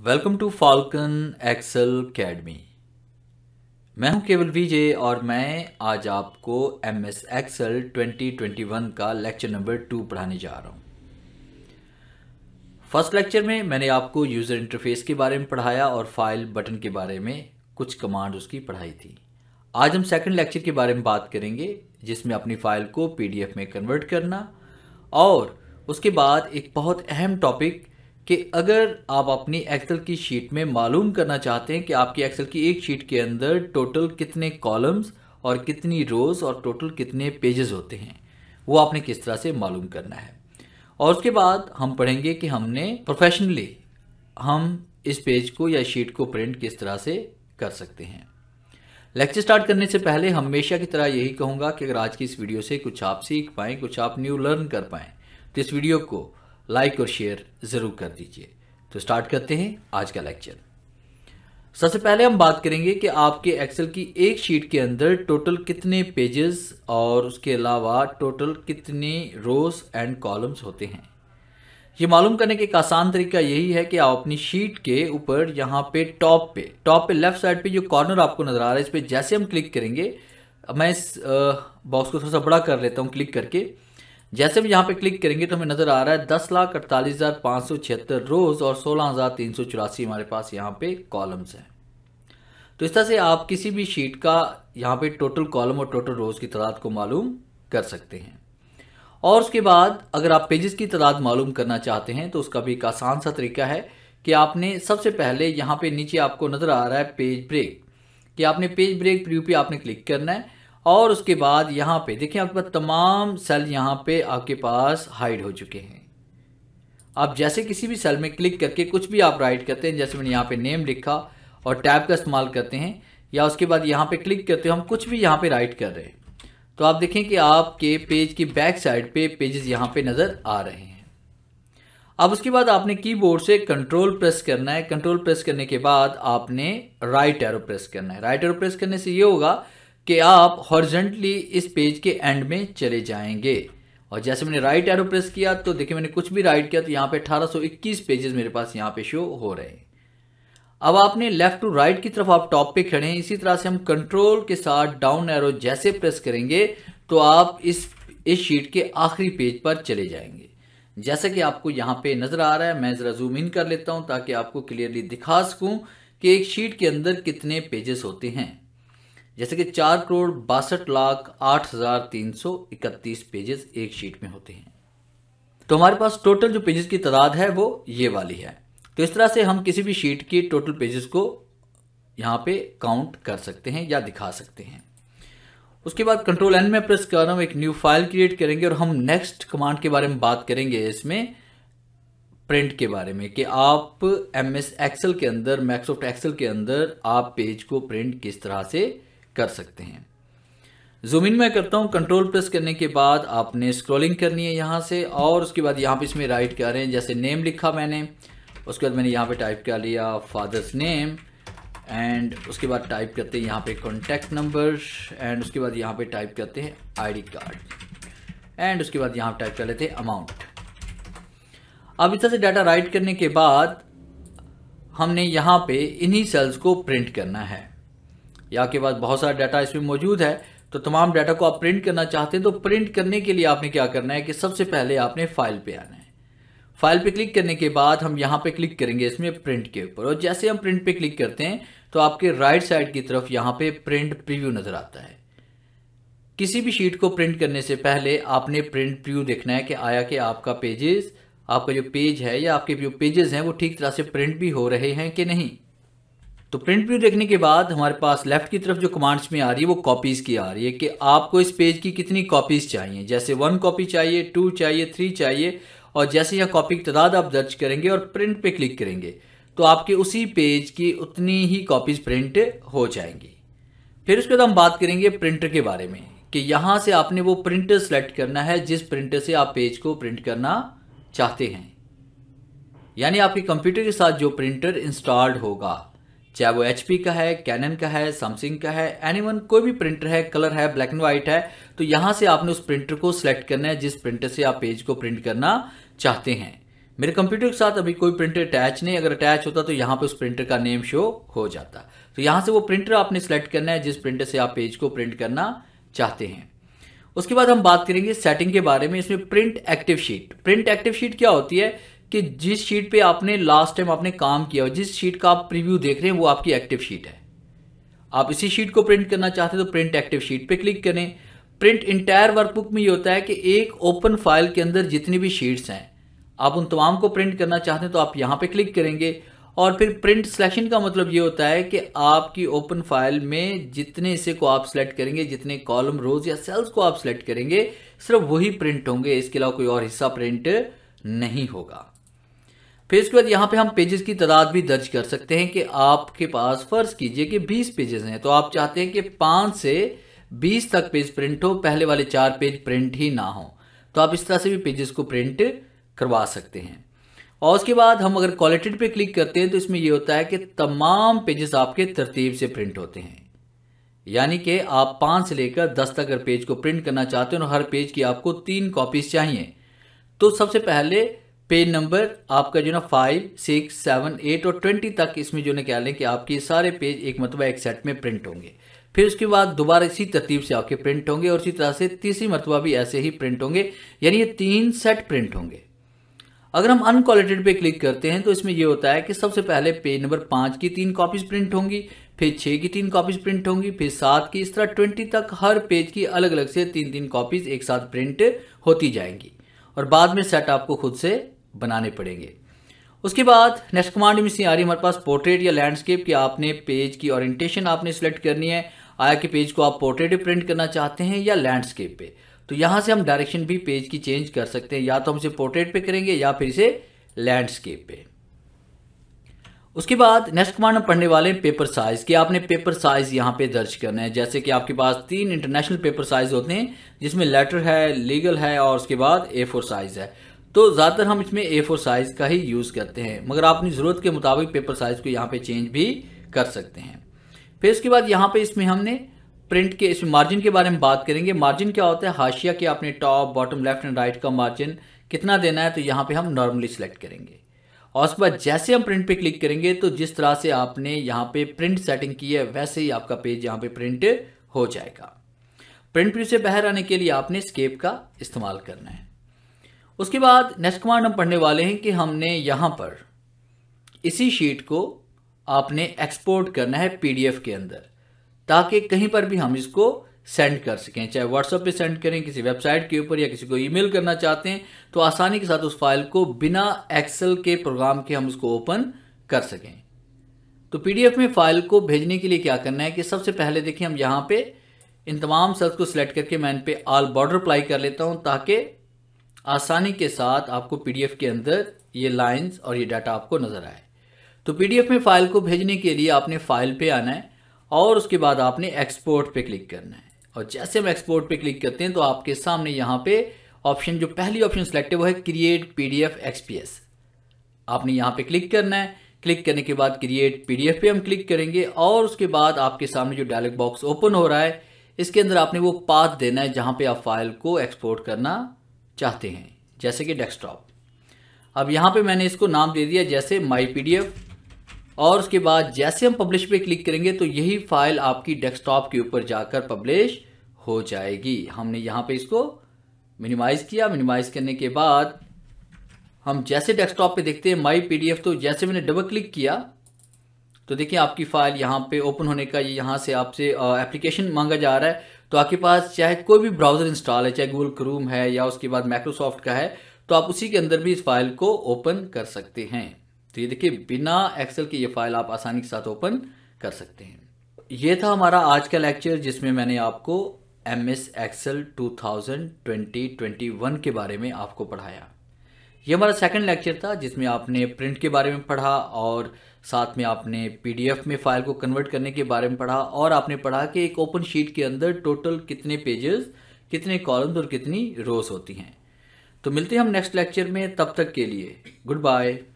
welcome to Falcon Excel Academy मैं हूं केवल विजय और मैं आज आपको M S Excel twenty twenty one का लेक्चर नंबर टू पढ़ाने जा रहा हूं फर्स्ट लेक्चर में मैंने आपको यूज़र इंटरफेस के बारे में पढ़ाया और फाइल बटन के बारे में कुछ कमांड उसकी पढ़ाई थी आज हम सेकंड लेक्चर के बारे में बात करेंगे जिसमें अपनी फ़ाइल को पीडीएफ में कन्वर्ट करना और उसके बाद एक बहुत अहम टॉपिक कि अगर आप अपनी एक्सेल की शीट में मालूम करना चाहते हैं कि आपकी एक्सेल की एक शीट के अंदर टोटल कितने कॉलम्स और कितनी रोज और टोटल कितने पेजेस होते हैं वो आपने किस तरह से मालूम करना है और उसके बाद हम पढ़ेंगे कि हमने प्रोफेशनली हम इस पेज को या शीट को प्रिंट किस तरह से कर सकते हैं लेक्चर स्टार्ट करने से पहले हमेशा की तरह यही कहूँगा कि अगर आज की इस वीडियो से कुछ आप सीख पाएँ कुछ आप न्यू लर्न कर पाएँ तो इस वीडियो को लाइक और शेयर ज़रूर कर दीजिए तो स्टार्ट करते हैं आज का लेक्चर सबसे पहले हम बात करेंगे कि आपके एक्सेल की एक शीट के अंदर टोटल कितने पेजेस और उसके अलावा टोटल कितने रोज एंड कॉलम्स होते हैं ये मालूम करने का एक आसान तरीका यही है कि आप अपनी शीट के ऊपर यहाँ पे टॉप पे टॉप पे लेफ्ट साइड पे जो कॉर्नर आपको नज़र आ रहा है इस पर जैसे हम क्लिक करेंगे मैं इस बॉक्स को थोड़ा सा बड़ा कर लेता हूँ क्लिक करके जैसे भी यहाँ पे क्लिक करेंगे तो हमें नज़र आ रहा है दस लाख अड़तालीस हज़ार पाँच सौ छिहत्तर रोज़ और सोलह हज़ार तीन सौ चौरासी हमारे पास यहाँ पे कॉलम्स हैं तो इस तरह से आप किसी भी शीट का यहाँ पे टोटल कॉलम और टोटल रोज़ की तादाद को मालूम कर सकते हैं और उसके बाद अगर आप पेजेस की तादाद मालूम करना चाहते हैं तो उसका भी एक आसान सा तरीका है कि आपने सबसे पहले यहाँ पे नीचे आपको नज़र आ रहा है पेज ब्रेक कि आपने पेज ब्रेक प्रीव्यू पे आपने क्लिक करना है और उसके बाद यहाँ पे देखिए आपके पास तमाम सेल यहाँ पे आपके पास हाइड हो चुके हैं आप जैसे किसी भी सेल में क्लिक करके कुछ भी आप राइट करते हैं जैसे मैंने यहाँ पे नेम लिखा और टैब का इस्तेमाल करते हैं या उसके बाद यहाँ पे क्लिक करते हो हम कुछ भी यहाँ पे राइट कर रहे हैं तो आप देखें कि आपके पेज की बैक साइड पे पेजेस यहाँ पे नज़र आ रहे हैं अब उसके बाद आपने कीबोर्ड से कंट्रोल प्रेस करना है कंट्रोल प्रेस करने के बाद आपने राइट एरो प्रेस करना है राइट एरो प्रेस करने से ये होगा कि आप हॉर्जेंटली इस पेज के एंड में चले जाएंगे और जैसे मैंने राइट एरो प्रेस किया तो देखिए मैंने कुछ भी राइट किया तो यहाँ पे 1821 पेजेस मेरे पास यहाँ पे शो हो रहे हैं अब आपने लेफ्ट टू राइट की तरफ आप टॉप पे खड़े हैं इसी तरह से हम कंट्रोल के साथ डाउन एरो जैसे प्रेस करेंगे तो आप इस इस शीट के आखिरी पेज पर चले जाएंगे जैसा कि आपको यहाँ पे नज़र आ रहा है मैं ज़रा जूम इन कर लेता हूँ ताकि आपको क्लियरली दिखा सकूँ कि एक शीट के अंदर कितने पेजेस होते हैं जैसे कि चार करोड़ बासठ लाख आठ हजार तीन सौ इकतीस पेजेस एक शीट में होते हैं तो हमारे पास टोटल जो पेजेस की तादाद है वो ये वाली है तो इस तरह से हम किसी भी शीट के टोटल पेजेस को यहाँ पे काउंट कर सकते हैं या दिखा सकते हैं उसके बाद कंट्रोल एन में प्रेस कर रहा हूँ एक न्यू फाइल क्रिएट करेंगे और हम नेक्स्ट कमांड के बारे में बात करेंगे इसमें प्रिंट के बारे में कि आप एम एस एक्सेल के अंदर मैक्सोफ्ट एक्सेल के अंदर आप पेज को प्रिंट किस तरह से कर सकते हैं जूम इन मैं करता हूँ कंट्रोल प्रेस करने के बाद आपने स्क्रॉलिंग करनी है यहाँ से और उसके बाद यहाँ पे इसमें राइट कर रहे हैं जैसे नेम लिखा मैंने उसके बाद मैंने यहाँ पे टाइप कर लिया फादर्स नेम एंड उसके बाद टाइप करते हैं यहाँ पे कॉन्टैक्ट नंबर एंड उसके बाद यहाँ पे टाइप करते हैं आई कार्ड एंड उसके बाद यहाँ टाइप कर लेते हैं अमाउंट अब इस तरह से डाटा राइट करने के बाद हमने यहाँ पे इन्हीं सेल्स को प्रिंट करना है या के बाद बहुत सारा डाटा इसमें मौजूद है तो तमाम डाटा को आप प्रिंट करना चाहते हैं तो प्रिंट करने के लिए आपने क्या करना है कि सबसे पहले आपने फाइल पे आना है फाइल पे क्लिक करने के बाद हम यहाँ पे क्लिक करेंगे इसमें प्रिंट के ऊपर और जैसे हम प्रिंट पे क्लिक करते हैं तो आपके राइट साइड की तरफ यहाँ पे प्रिंट प्रीव्यू नज़र आता है किसी भी शीट को प्रिंट करने से पहले आपने प्रिंट प्रीव्यू देखना है कि आया कि आपका पेजेस आपका जो पेज है या आपके जो पेजेस हैं वो ठीक तरह से प्रिंट भी हो रहे हैं कि नहीं तो प्रिंट व्यू देखने के बाद हमारे पास लेफ्ट की तरफ जो कमांड्स में आ रही है वो कॉपीज़ की आ रही है कि आपको इस पेज की कितनी कॉपीज़ चाहिए जैसे वन कॉपी चाहिए टू चाहिए थ्री चाहिए और जैसे यह कॉपी की तादाद आप दर्ज करेंगे और प्रिंट पे क्लिक करेंगे तो आपके उसी पेज की उतनी ही कॉपीज़ प्रिंट हो जाएंगी फिर उसके बाद हम बात करेंगे प्रिंटर के बारे में कि यहाँ से आपने वो प्रिंटर सेलेक्ट करना है जिस प्रिंटर से आप पेज को प्रिंट करना चाहते हैं यानी आपके कंप्यूटर के साथ जो प्रिंटर इंस्टॉल्ड होगा चाहे वो एच का है कैनन का है सैमसंग का है एनीवन कोई भी प्रिंटर है कलर है ब्लैक एंड वाइट है तो यहां से आपने उस प्रिंटर को सिलेक्ट करना है जिस प्रिंटर से आप पेज को प्रिंट करना चाहते हैं मेरे कंप्यूटर के साथ अभी कोई प्रिंटर अटैच नहीं अगर अटैच होता तो यहाँ पे उस प्रिंटर का नेम शो हो जाता तो यहां से वो प्रिंटर आपने सेलेक्ट करना है जिस प्रिंटर से आप पेज को प्रिंट करना चाहते हैं उसके बाद हम बात करेंगे सेटिंग के बारे में इसमें print active sheet print active sheet क्या होती है कि जिस शीट पे आपने लास्ट टाइम आपने काम किया जिस शीट का आप प्रीव्यू देख रहे हैं वो आपकी एक्टिव शीट है आप इसी शीट को प्रिंट करना चाहते हैं तो प्रिंट एक्टिव शीट पे क्लिक करें प्रिंट इंटायर वर्कबुक में ये होता है कि एक ओपन फाइल के अंदर जितनी भी शीट्स हैं आप उन तमाम को प्रिंट करना चाहते हैं तो आप यहाँ पे क्लिक करेंगे और फिर प्रिंट सिलेक्शन का मतलब ये होता है कि आपकी ओपन फाइल में जितने हिस्से को आप सेलेक्ट करेंगे जितने कॉलम रोज या सेल्स को आप सेलेक्ट करेंगे सिर्फ वही प्रिंट होंगे इसके अलावा कोई और हिस्सा प्रिंट नहीं होगा फिर इसके बाद यहाँ पे हम पेजेस की तादाद भी दर्ज कर सकते हैं कि आपके पास फर्ज कीजिए कि 20 पेजेस हैं तो आप चाहते हैं कि 5 से 20 तक पेज प्रिंट हो पहले वाले चार पेज प्रिंट ही ना हो तो आप इस तरह से भी पेजेस को प्रिंट करवा सकते हैं और उसके बाद हम अगर क्वालिटेड पे क्लिक करते हैं तो इसमें यह होता है कि तमाम पेजेस आपके तरतीब से प्रिंट होते हैं यानी कि आप पाँच से लेकर दस तक अगर पेज को प्रिंट करना चाहते हैं और हर पेज की आपको तीन कॉपीज चाहिए तो सबसे पहले पेज नंबर आपका जो ना फाइव सिक्स सेवन एट और ट्वेंटी तक इसमें जो ना क्या लें कि आपके सारे पेज एक मतलब एक सेट में प्रिंट होंगे फिर उसके बाद दोबारा इसी तरतीब से आपके प्रिंट होंगे और इसी तरह से तीसरी मरतबा भी ऐसे ही प्रिंट होंगे यानी ये तीन सेट प्रिंट होंगे अगर हम अनकॉलेटेड पे क्लिक करते हैं तो इसमें यह होता है कि सबसे पहले पेज नंबर पाँच की तीन कॉपीज प्रिंट होंगी फिर छः की तीन कॉपीज प्रिंट होंगी फिर सात की इस तरह ट्वेंटी तक हर पेज की अलग अलग से तीन तीन कॉपीज एक साथ प्रिंट होती जाएंगी और बाद में सेट आपको खुद से बनाने पड़ेंगे उसके बाद नेक्स्ट कमांड में से आ रही हमारे पास पोर्ट्रेट या लैंडस्केप की आपने पेज की ओरिएंटेशन आपने सेलेक्ट करनी है आया कि पेज को आप पोर्ट्रेट प्रिंट करना चाहते हैं या लैंडस्केप पे तो यहाँ से हम डायरेक्शन भी पेज की चेंज कर सकते हैं या तो हम इसे पोर्ट्रेट पे करेंगे या फिर इसे लैंडस्केप पे उसके बाद नेक्स्ट कमांड हम पढ़ने वाले हैं पेपर साइज़ कि आपने पेपर साइज़ यहाँ पे दर्ज करना है जैसे कि आपके पास तीन इंटरनेशनल पेपर साइज़ होते हैं जिसमें लेटर है लीगल है और उसके बाद ए फोर साइज़ है तो ज़्यादातर हम इसमें ए फोर साइज़ का ही यूज़ करते हैं मगर आप अपनी ज़रूरत के मुताबिक पेपर साइज़ को यहाँ पे चेंज भी कर सकते हैं फिर इसके बाद यहाँ पे इसमें हमने प्रिंट के इसमें मार्जिन के बारे में बात करेंगे मार्जिन क्या होता है हाशिया के आपने top bottom left and right का मार्जिन कितना देना है तो यहाँ पर हम नॉर्मली सिलेक्ट करेंगे और उसके बाद जैसे हम प्रिंट पे क्लिक करेंगे तो जिस तरह से आपने यहाँ पे प्रिंट सेटिंग की है वैसे ही आपका पेज यहाँ पे प्रिंट हो जाएगा प्रिंट प्रिंट से बाहर आने के लिए आपने स्केप का इस्तेमाल करना है उसके बाद नेक्स्ट कमांड हम पढ़ने वाले हैं कि हमने यहाँ पर इसी शीट को आपने एक्सपोर्ट करना है पीडीएफ के अंदर ताकि कहीं पर भी हम इसको सेंड कर सकें चाहे व्हाट्सएप पे सेंड करें किसी वेबसाइट के ऊपर या किसी को ईमेल करना चाहते हैं तो आसानी के साथ उस फाइल को बिना एक्सेल के प्रोग्राम के हम उसको ओपन कर सकें तो पीडीएफ में फाइल को भेजने के लिए क्या करना है कि सबसे पहले देखिए हम यहाँ पे इन तमाम सेल्स को सिलेक्ट करके मैं इन पर आल बॉर्डर अप्लाई कर लेता हूँ ताकि आसानी के साथ आपको पीडीएफ के अंदर ये लाइंस और ये डाटा आपको नज़र आए तो पीडीएफ में फ़ाइल को भेजने के लिए आपने फ़ाइल पे आना है और उसके बाद आपने एक्सपोर्ट पे क्लिक करना है और जैसे हम एक्सपोर्ट पे क्लिक करते हैं तो आपके सामने यहाँ पे ऑप्शन जो पहली ऑप्शन सेलेक्ट है वो है क्रिएट पीडीएफ एक्सपीएस आपने यहाँ पे क्लिक करना है क्लिक करने के बाद क्रिएट पीडीएफ पे हम क्लिक करेंगे और उसके बाद आपके सामने जो डायलॉग बॉक्स ओपन हो रहा है इसके अंदर आपने वो पाथ देना है जहाँ पे आप फाइल को एक्सपोर्ट करना चाहते हैं जैसे कि डेस्कटॉप अब यहाँ पे मैंने इसको नाम दे दिया जैसे माई पी और उसके बाद जैसे हम पब्लिश पे क्लिक करेंगे तो यही फाइल आपकी डेस्कटॉप के ऊपर जाकर पब्लिश हो जाएगी हमने यहाँ पे इसको मिनिमाइज़ किया मिनिमाइज़ करने के बाद हम जैसे डेस्कटॉप पे देखते हैं माई पी तो जैसे मैंने डबल क्लिक किया तो देखिए आपकी फ़ाइल यहाँ पे ओपन होने का ये यहाँ से आपसे एप्लीकेशन मांगा जा रहा है तो आपके पास चाहे कोई भी ब्राउज़र इंस्टॉल है चाहे गूगल क्रूम है या उसके बाद माइक्रोसॉफ्ट का है तो आप उसी के अंदर भी इस फाइल को ओपन कर सकते हैं तो ये देखिए बिना एक्सेल के ये फाइल आप आसानी के साथ ओपन कर सकते हैं ये था हमारा आज का लेक्चर जिसमें मैंने आपको एम एस एक्सेल टू 21 के बारे में आपको पढ़ाया ये हमारा सेकंड लेक्चर था जिसमें आपने प्रिंट के बारे में पढ़ा और साथ में आपने पीडीएफ में फ़ाइल को कन्वर्ट करने के बारे में पढ़ा और आपने पढ़ा कि एक ओपन शीट के अंदर टोटल कितने पेजेस कितने कॉलम्स और कितनी रोज होती हैं तो मिलते हैं हम नेक्स्ट लेक्चर में तब तक के लिए गुड बाय